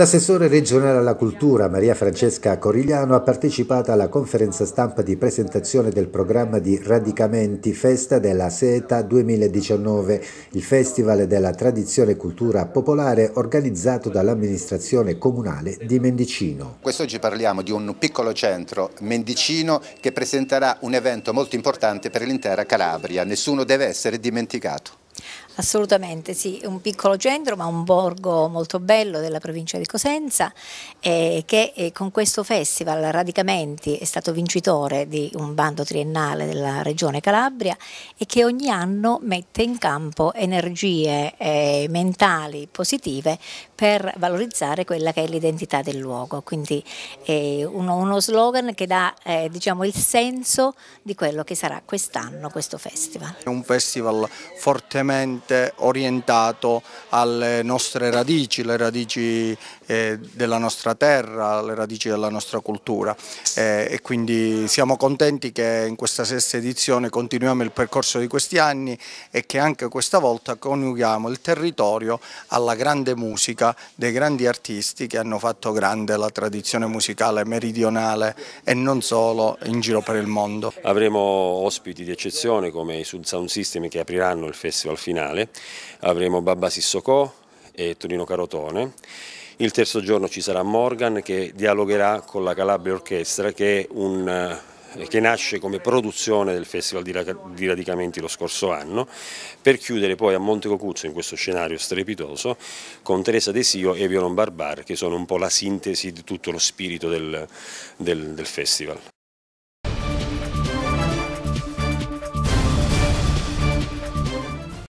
L'assessore regionale alla cultura Maria Francesca Corigliano ha partecipato alla conferenza stampa di presentazione del programma di Radicamenti Festa della Seta 2019, il festival della tradizione e cultura popolare organizzato dall'amministrazione comunale di Mendicino. Quest'oggi parliamo di un piccolo centro, Mendicino, che presenterà un evento molto importante per l'intera Calabria. Nessuno deve essere dimenticato. Assolutamente sì, un piccolo centro ma un borgo molto bello della provincia di Cosenza eh, che eh, con questo festival Radicamenti è stato vincitore di un bando triennale della regione Calabria e che ogni anno mette in campo energie eh, mentali positive per valorizzare quella che è l'identità del luogo, quindi eh, uno, uno, slogan che dà eh, diciamo, il senso di quello che sarà quest'anno questo festival. È un festival fortemente fortemente orientato alle nostre radici, le radici eh, della nostra terra, le radici della nostra cultura eh, e quindi siamo contenti che in questa sesta edizione continuiamo il percorso di questi anni e che anche questa volta coniughiamo il territorio alla grande musica dei grandi artisti che hanno fatto grande la tradizione musicale meridionale e non solo in giro per il mondo. Avremo ospiti di eccezione come i Sud Sound System che apriranno il festival finale finale, avremo Babba Sissoko e Torino Carotone. Il terzo giorno ci sarà Morgan che dialogherà con la Calabria Orchestra che, un, eh, che nasce come produzione del Festival di, di Radicamenti lo scorso anno, per chiudere poi a Monte Cocuzzo in questo scenario strepitoso con Teresa Desio e Violon Barbar che sono un po' la sintesi di tutto lo spirito del, del, del festival.